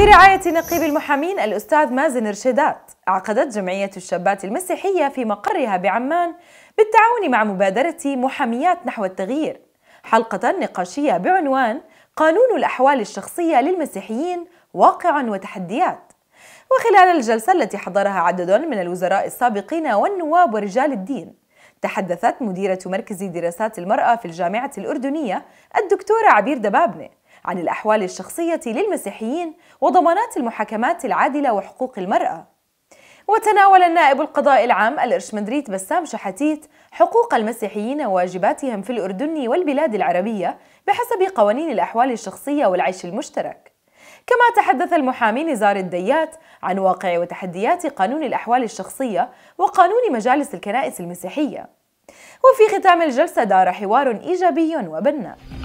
برعاية نقيب المحامين الأستاذ مازن رشيدات عقدت جمعية الشابات المسيحية في مقرها بعمان بالتعاون مع مبادرة محاميات نحو التغيير حلقة نقاشية بعنوان قانون الأحوال الشخصية للمسيحيين واقع وتحديات وخلال الجلسة التي حضرها عدد من الوزراء السابقين والنواب ورجال الدين تحدثت مديرة مركز دراسات المرأة في الجامعة الأردنية الدكتورة عبير دبابنه عن الأحوال الشخصية للمسيحيين وضمانات المحاكمات العادلة وحقوق المرأة وتناول النائب القضاء العام الإرشمندريت بسام شحتيت حقوق المسيحيين وواجباتهم في الأردن والبلاد العربية بحسب قوانين الأحوال الشخصية والعيش المشترك كما تحدث المحامي نزار الديات عن واقع وتحديات قانون الأحوال الشخصية وقانون مجالس الكنائس المسيحية وفي ختام الجلسة دار حوار إيجابي وبناء